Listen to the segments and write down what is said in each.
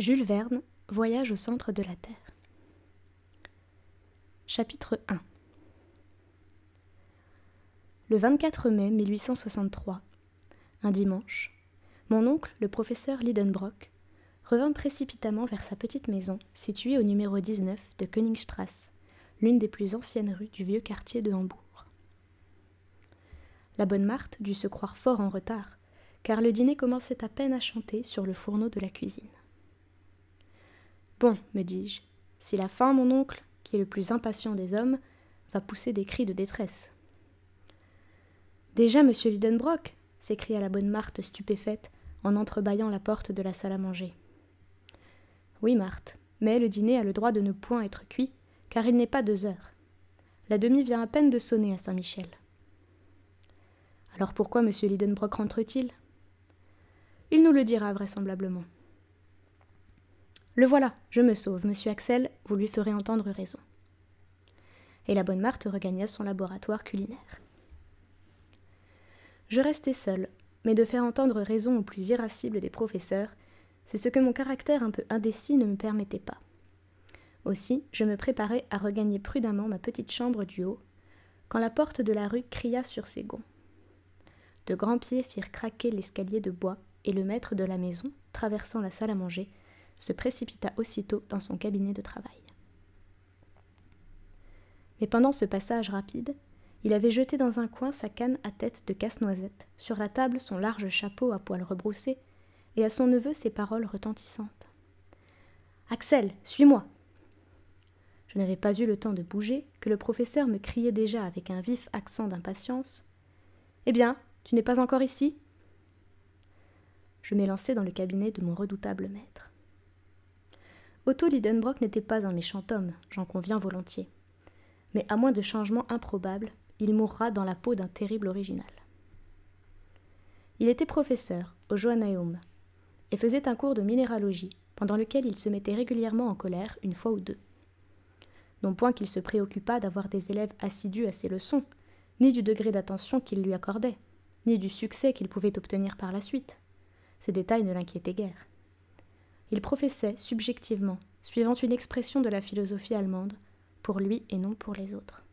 Jules Verne, Voyage au centre de la Terre. Chapitre 1 Le 24 mai 1863, un dimanche, mon oncle, le professeur Lidenbrock, revint précipitamment vers sa petite maison située au numéro 19 de Königstrasse, l'une des plus anciennes rues du vieux quartier de Hambourg. La bonne Marthe dut se croire fort en retard, car le dîner commençait à peine à chanter sur le fourneau de la cuisine. Bon, me dis-je, si la faim, mon oncle, qui est le plus impatient des hommes, va pousser des cris de détresse. Déjà, monsieur Lidenbrock s'écria la bonne Marthe stupéfaite en entrebâillant la porte de la salle à manger. Oui, Marthe, mais le dîner a le droit de ne point être cuit, car il n'est pas deux heures. La demi vient à peine de sonner à Saint-Michel. Alors pourquoi M. Lidenbrock rentre-t-il Il nous le dira vraisemblablement. Le voilà, je me sauve, monsieur Axel, vous lui ferez entendre raison. Et la bonne Marthe regagna son laboratoire culinaire. Je restais seule, mais de faire entendre raison aux plus irascibles des professeurs, c'est ce que mon caractère un peu indécis ne me permettait pas. Aussi, je me préparais à regagner prudemment ma petite chambre du haut, quand la porte de la rue cria sur ses gonds. De grands pieds firent craquer l'escalier de bois, et le maître de la maison, traversant la salle à manger, se précipita aussitôt dans son cabinet de travail. Mais pendant ce passage rapide, il avait jeté dans un coin sa canne à tête de casse-noisette, sur la table son large chapeau à poils rebroussés, et à son neveu ses paroles retentissantes. Axel, suis-moi Je n'avais pas eu le temps de bouger que le professeur me criait déjà avec un vif accent d'impatience. Eh bien, tu n'es pas encore ici Je m'élançai dans le cabinet de mon redoutable maître. Otto Lidenbrock n'était pas un méchant homme, j'en conviens volontiers. Mais à moins de changements improbables, il mourra dans la peau d'un terrible original. Il était professeur au Johannaeum et faisait un cours de minéralogie pendant lequel il se mettait régulièrement en colère une fois ou deux. Non point qu'il se préoccupât d'avoir des élèves assidus à ses leçons, ni du degré d'attention qu'il lui accordait, ni du succès qu'il pouvait obtenir par la suite. Ces détails ne l'inquiétaient guère. Il professait subjectivement, suivant une expression de la philosophie allemande, pour lui et non pour les autres.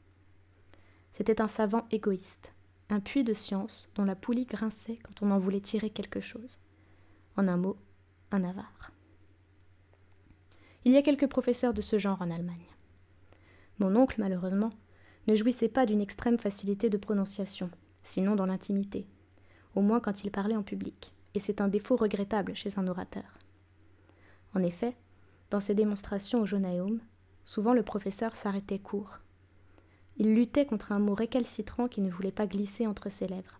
C'était un savant égoïste, un puits de science dont la poulie grinçait quand on en voulait tirer quelque chose. En un mot, un avare. Il y a quelques professeurs de ce genre en Allemagne. Mon oncle, malheureusement, ne jouissait pas d'une extrême facilité de prononciation, sinon dans l'intimité, au moins quand il parlait en public, et c'est un défaut regrettable chez un orateur. En effet, dans ses démonstrations au Jonaïum, souvent le professeur s'arrêtait court. Il luttait contre un mot récalcitrant qui ne voulait pas glisser entre ses lèvres.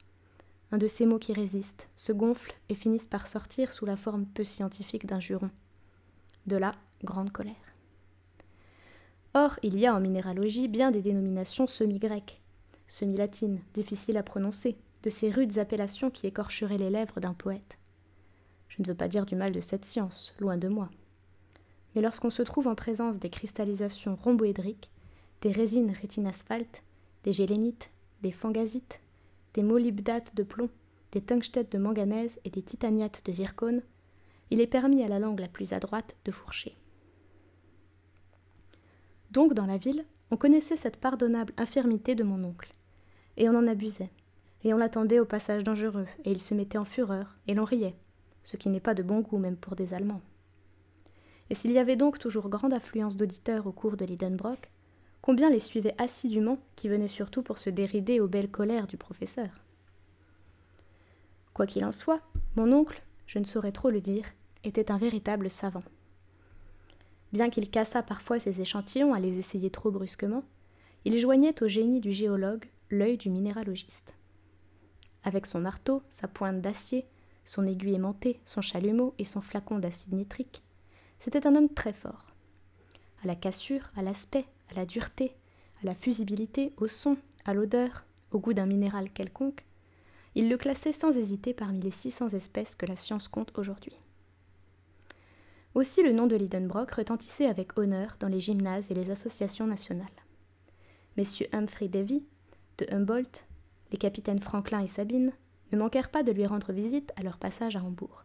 Un de ces mots qui résistent, se gonflent et finissent par sortir sous la forme peu scientifique d'un juron. De là, grande colère. Or, il y a en minéralogie bien des dénominations semi-grecques, semi-latines, difficiles à prononcer, de ces rudes appellations qui écorcheraient les lèvres d'un poète. Je ne veux pas dire du mal de cette science, loin de moi. Mais lorsqu'on se trouve en présence des cristallisations rhomboédriques, des résines asphalte des gélénites, des fangasites, des molybdates de plomb, des tungstètes de manganèse et des titaniates de zircone, il est permis à la langue la plus adroite de fourcher. Donc, dans la ville, on connaissait cette pardonnable infirmité de mon oncle, et on en abusait, et on l'attendait au passage dangereux, et il se mettait en fureur, et l'on riait, ce qui n'est pas de bon goût même pour des Allemands. Et s'il y avait donc toujours grande affluence d'auditeurs au cours de l'Idenbrock, combien les suivaient assidûment qui venaient surtout pour se dérider aux belles colères du professeur Quoi qu'il en soit, mon oncle, je ne saurais trop le dire, était un véritable savant. Bien qu'il cassât parfois ses échantillons à les essayer trop brusquement, il joignait au génie du géologue l'œil du minéralogiste. Avec son marteau, sa pointe d'acier, son aiguille aimantée, son chalumeau et son flacon d'acide nitrique. C'était un homme très fort. À la cassure, à l'aspect, à la dureté, à la fusibilité, au son, à l'odeur, au goût d'un minéral quelconque, il le classait sans hésiter parmi les 600 espèces que la science compte aujourd'hui. Aussi le nom de Lidenbrock retentissait avec honneur dans les gymnases et les associations nationales. Messieurs Humphrey Davy, de Humboldt, les capitaines Franklin et Sabine, ne manquèrent pas de lui rendre visite à leur passage à Hambourg.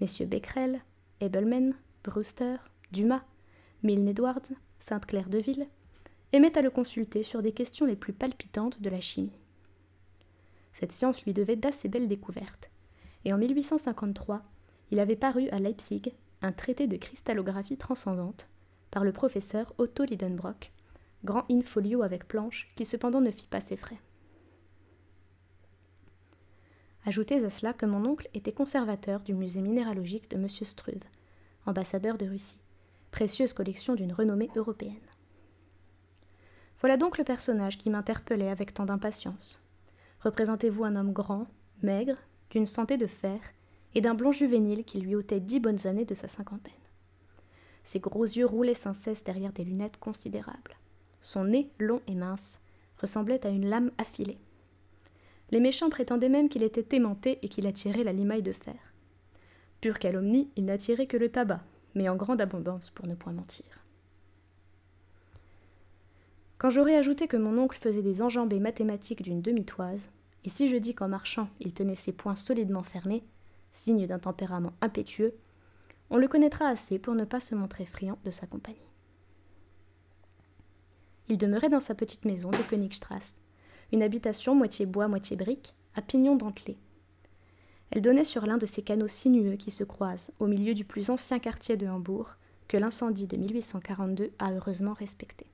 Messieurs Becquerel, Ebelman, Brewster, Dumas, Milne Edwards, Sainte-Claire Deville aimaient à le consulter sur des questions les plus palpitantes de la chimie. Cette science lui devait d'assez belles découvertes, et en 1853, il avait paru à Leipzig un traité de cristallographie transcendante par le professeur Otto Lidenbrock, grand in folio avec planche qui cependant ne fit pas ses frais. Ajoutez à cela que mon oncle était conservateur du musée minéralogique de M. Struve, ambassadeur de Russie, précieuse collection d'une renommée européenne. Voilà donc le personnage qui m'interpellait avec tant d'impatience. Représentez-vous un homme grand, maigre, d'une santé de fer et d'un blond juvénile qui lui ôtait dix bonnes années de sa cinquantaine. Ses gros yeux roulaient sans cesse derrière des lunettes considérables. Son nez, long et mince, ressemblait à une lame affilée. Les méchants prétendaient même qu'il était aimanté et qu'il attirait la limaille de fer. Pure calomnie, il n'attirait que le tabac, mais en grande abondance pour ne point mentir. Quand j'aurai ajouté que mon oncle faisait des enjambées mathématiques d'une demi-toise, et si je dis qu'en marchant il tenait ses poings solidement fermés, signe d'un tempérament impétueux, on le connaîtra assez pour ne pas se montrer friand de sa compagnie. Il demeurait dans sa petite maison de Königstrasse, une habitation moitié bois, moitié brique, à pignon dentelé. Elle donnait sur l'un de ces canaux sinueux qui se croisent au milieu du plus ancien quartier de Hambourg, que l'incendie de 1842 a heureusement respecté.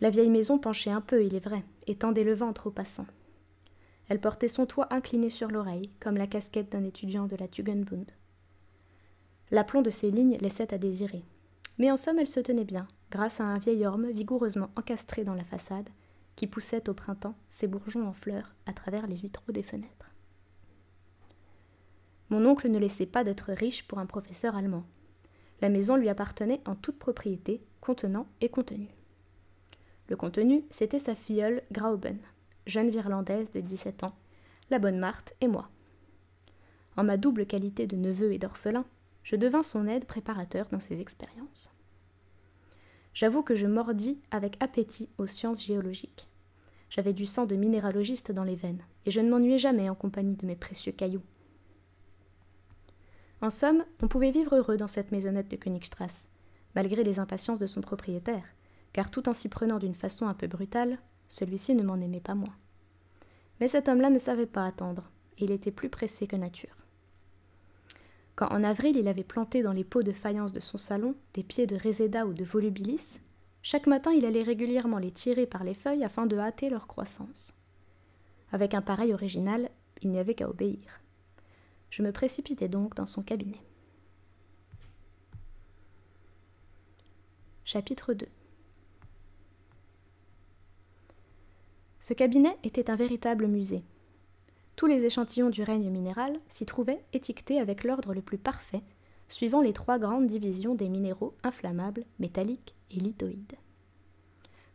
La vieille maison penchait un peu, il est vrai, et tendait le ventre aux passants. Elle portait son toit incliné sur l'oreille, comme la casquette d'un étudiant de la Tugendbund. L'aplomb de ses lignes laissait à désirer. Mais en somme, elle se tenait bien, grâce à un vieil orme vigoureusement encastré dans la façade, qui poussait au printemps ses bourgeons en fleurs à travers les vitraux des fenêtres. Mon oncle ne laissait pas d'être riche pour un professeur allemand. La maison lui appartenait en toute propriété, contenant et contenu. Le contenu, c'était sa filleule Grauben, jeune Virlandaise de 17 ans, la bonne Marthe et moi. En ma double qualité de neveu et d'orphelin, je devins son aide préparateur dans ses expériences. J'avoue que je mordis avec appétit aux sciences géologiques. J'avais du sang de minéralogiste dans les veines, et je ne m'ennuyais jamais en compagnie de mes précieux cailloux. En somme, on pouvait vivre heureux dans cette maisonnette de Königstrasse, malgré les impatiences de son propriétaire, car tout en s'y prenant d'une façon un peu brutale, celui-ci ne m'en aimait pas moins. Mais cet homme-là ne savait pas attendre, et il était plus pressé que nature. Quand en avril il avait planté dans les pots de faïence de son salon des pieds de réséda ou de volubilis, chaque matin, il allait régulièrement les tirer par les feuilles afin de hâter leur croissance. Avec un pareil original, il n'y avait qu'à obéir. Je me précipitai donc dans son cabinet. Chapitre 2 Ce cabinet était un véritable musée. Tous les échantillons du règne minéral s'y trouvaient étiquetés avec l'ordre le plus parfait suivant les trois grandes divisions des minéraux inflammables, métalliques et lithoïdes.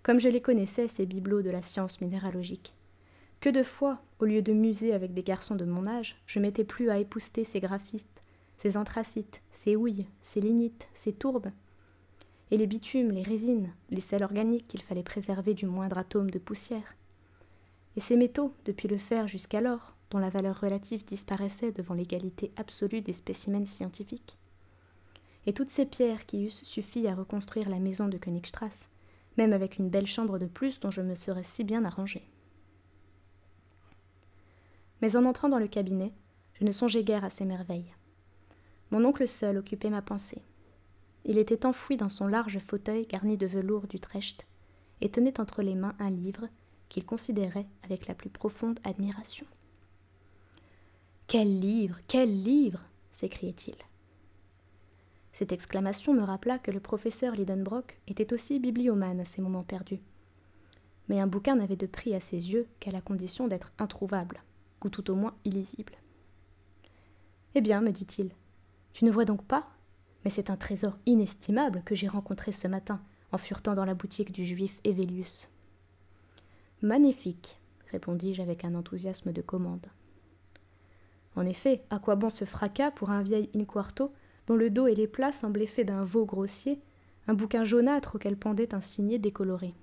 Comme je les connaissais, ces bibelots de la science minéralogique. Que de fois, au lieu de muser avec des garçons de mon âge, je m'étais plus à épouster ces graphites, ces anthracites, ces houilles, ces lignites, ces tourbes. Et les bitumes, les résines, les sels organiques qu'il fallait préserver du moindre atome de poussière. Et ces métaux, depuis le fer jusqu'alors, dont la valeur relative disparaissait devant l'égalité absolue des spécimens scientifiques et toutes ces pierres qui eussent suffi à reconstruire la maison de Königstrasse, même avec une belle chambre de plus dont je me serais si bien arrangée. Mais en entrant dans le cabinet, je ne songeais guère à ces merveilles. Mon oncle seul occupait ma pensée. Il était enfoui dans son large fauteuil garni de velours d'Utrecht et tenait entre les mains un livre qu'il considérait avec la plus profonde admiration. Quel livre Quel livre s'écriait-il. Cette exclamation me rappela que le professeur Lidenbrock était aussi bibliomane à ses moments perdus. Mais un bouquin n'avait de prix à ses yeux qu'à la condition d'être introuvable, ou tout au moins illisible. Eh bien, me dit-il, tu ne vois donc pas Mais c'est un trésor inestimable que j'ai rencontré ce matin en furetant dans la boutique du juif Evelius. Magnifique, répondis-je avec un enthousiasme de commande. En effet, à quoi bon ce fracas pour un vieil quarto dont le dos et les plats semblaient faits d'un veau grossier, un bouquin jaunâtre auquel pendait un signet décoloré.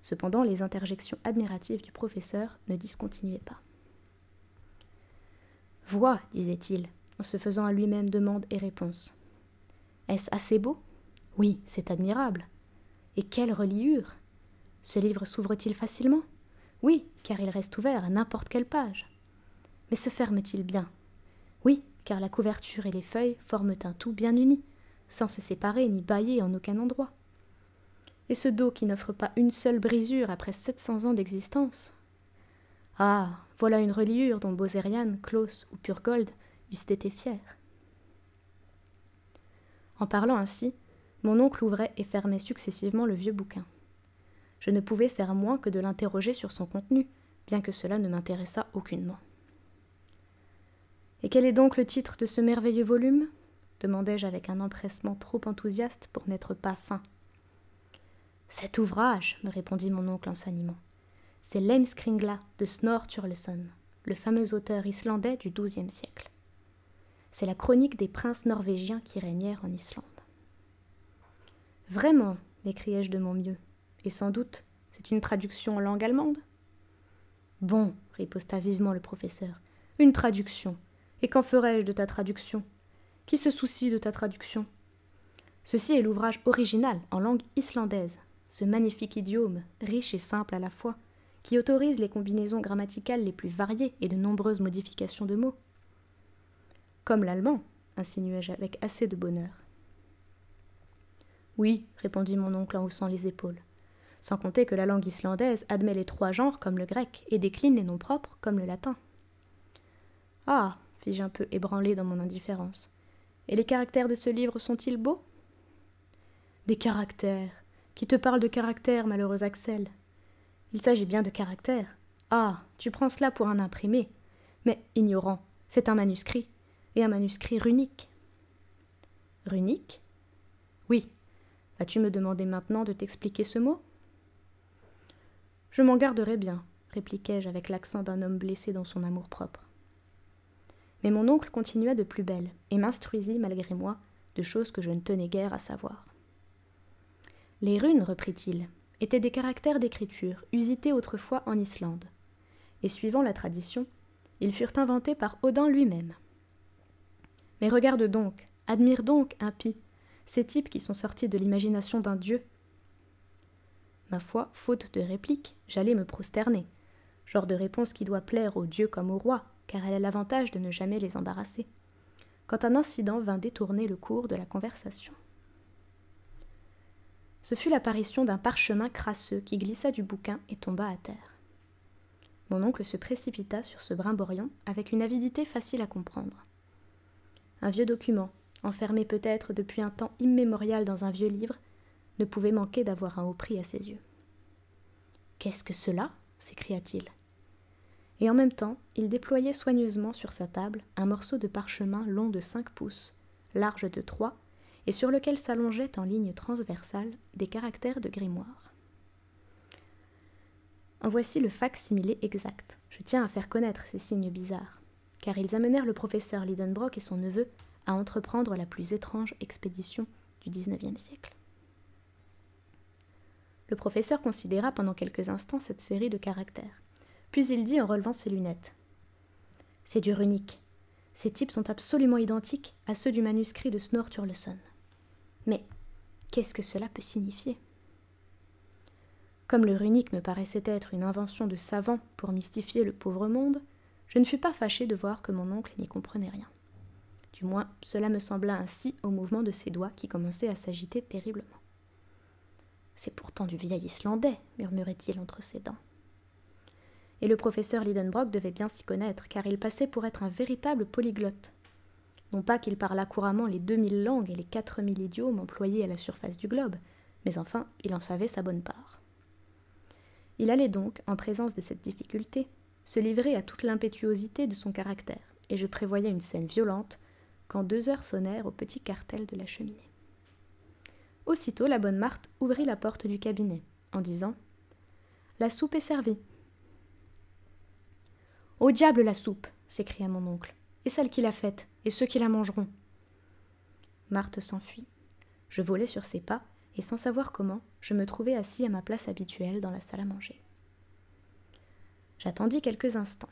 Cependant, les interjections admiratives du professeur ne discontinuaient pas. Vois, disait-il, en se faisant à lui-même demande et réponse. Est-ce assez beau Oui, c'est admirable. Et quelle reliure Ce livre s'ouvre-t-il facilement Oui, car il reste ouvert à n'importe quelle page. Mais se ferme-t-il bien Oui, car la couverture et les feuilles forment un tout bien uni, sans se séparer ni bailler en aucun endroit. Et ce dos qui n'offre pas une seule brisure après sept cents ans d'existence. Ah, voilà une reliure dont Bozerian, Klaus ou Purgold eussent été fiers. En parlant ainsi, mon oncle ouvrait et fermait successivement le vieux bouquin. Je ne pouvais faire moins que de l'interroger sur son contenu, bien que cela ne m'intéressât aucunement. Et quel est donc le titre de ce merveilleux volume demandai-je avec un empressement trop enthousiaste pour n'être pas fin. Cet ouvrage, me répondit mon oncle en s'animant, c'est Lemskringla de Snor Turleson, le fameux auteur islandais du XIIe siècle. C'est la chronique des princes norvégiens qui régnèrent en Islande. Vraiment, m'écriai-je de mon mieux, et sans doute, c'est une traduction en langue allemande Bon, riposta vivement le professeur, une traduction, et qu'en ferai je de ta traduction Qui se soucie de ta traduction Ceci est l'ouvrage original en langue islandaise, ce magnifique idiome, riche et simple à la fois, qui autorise les combinaisons grammaticales les plus variées et de nombreuses modifications de mots. Comme l'allemand, insinuai-je avec assez de bonheur. Oui, répondit mon oncle en haussant les épaules, sans compter que la langue islandaise admet les trois genres comme le grec et décline les noms propres comme le latin. Ah, fis-je un peu ébranlé dans mon indifférence. Et les caractères de ce livre sont-ils beaux Des caractères Qui te parle de caractères, malheureux Axel Il s'agit bien de caractères. Ah, tu prends cela pour un imprimé. Mais, ignorant, c'est un manuscrit, et un manuscrit runique. Runique Oui. Vas-tu me demander maintenant de t'expliquer ce mot Je m'en garderai bien, répliquai-je avec l'accent d'un homme blessé dans son amour-propre. Mais mon oncle continua de plus belle et m'instruisit malgré moi de choses que je ne tenais guère à savoir. Les runes, reprit-il, étaient des caractères d'écriture usités autrefois en Islande, et suivant la tradition, ils furent inventés par Odin lui-même. Mais regarde donc, admire donc, impie, ces types qui sont sortis de l'imagination d'un dieu. Ma foi, faute de réplique, j'allais me prosterner, genre de réponse qui doit plaire aux dieux comme au roi, car elle a l'avantage de ne jamais les embarrasser, quand un incident vint détourner le cours de la conversation. Ce fut l'apparition d'un parchemin crasseux qui glissa du bouquin et tomba à terre. Mon oncle se précipita sur ce brimborion avec une avidité facile à comprendre. Un vieux document, enfermé peut-être depuis un temps immémorial dans un vieux livre, ne pouvait manquer d'avoir un haut prix à ses yeux. Qu'est-ce que cela s'écria-t-il et en même temps il déployait soigneusement sur sa table un morceau de parchemin long de cinq pouces, large de trois, et sur lequel s'allongeaient en ligne transversale des caractères de grimoire. En voici le fac-similé exact. Je tiens à faire connaître ces signes bizarres, car ils amenèrent le professeur Lidenbrock et son neveu à entreprendre la plus étrange expédition du XIXe siècle. Le professeur considéra pendant quelques instants cette série de caractères, puis il dit en relevant ses lunettes. C'est du runique. Ces types sont absolument identiques à ceux du manuscrit de Turleson. Mais qu'est-ce que cela peut signifier Comme le runique me paraissait être une invention de savant pour mystifier le pauvre monde, je ne fus pas fâché de voir que mon oncle n'y comprenait rien. Du moins, cela me sembla ainsi au mouvement de ses doigts qui commençaient à s'agiter terriblement. C'est pourtant du vieil Islandais, murmurait-il entre ses dents et le professeur Lidenbrock devait bien s'y connaître, car il passait pour être un véritable polyglotte. Non pas qu'il parlât couramment les deux 2000 langues et les mille idiomes employés à la surface du globe, mais enfin, il en savait sa bonne part. Il allait donc, en présence de cette difficulté, se livrer à toute l'impétuosité de son caractère, et je prévoyais une scène violente quand deux heures sonnèrent au petit cartel de la cheminée. Aussitôt, la bonne Marthe ouvrit la porte du cabinet, en disant La soupe est servie. Au diable la soupe s'écria mon oncle, et celle qui l'a faite, et ceux qui la mangeront. Marthe s'enfuit. Je volai sur ses pas, et sans savoir comment, je me trouvai assis à ma place habituelle dans la salle à manger. J'attendis quelques instants.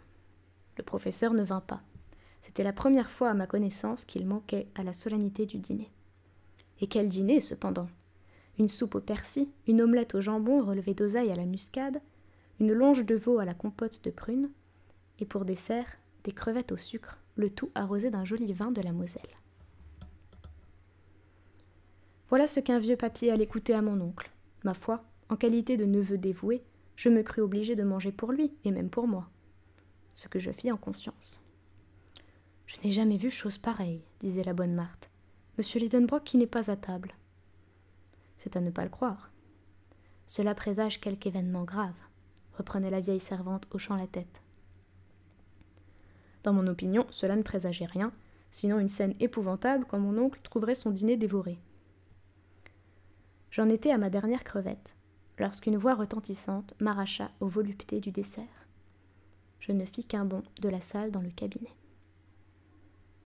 Le professeur ne vint pas. C'était la première fois à ma connaissance qu'il manquait à la solennité du dîner. Et quel dîner, cependant Une soupe au persil, une omelette au jambon relevée d'osailles à la muscade, une longe de veau à la compote de prunes, et pour dessert, des crevettes au sucre, le tout arrosé d'un joli vin de la Moselle. Voilà ce qu'un vieux papier allait coûter à mon oncle. Ma foi, en qualité de neveu dévoué, je me crus obligé de manger pour lui et même pour moi. Ce que je fis en conscience. Je n'ai jamais vu chose pareille, disait la bonne Marthe. Monsieur Lidenbrock qui n'est pas à table. C'est à ne pas le croire. Cela présage quelque événement grave, reprenait la vieille servante hochant la tête. Dans mon opinion, cela ne présageait rien, sinon une scène épouvantable quand mon oncle trouverait son dîner dévoré. J'en étais à ma dernière crevette, lorsqu'une voix retentissante m'arracha aux voluptés du dessert. Je ne fis qu'un bond de la salle dans le cabinet.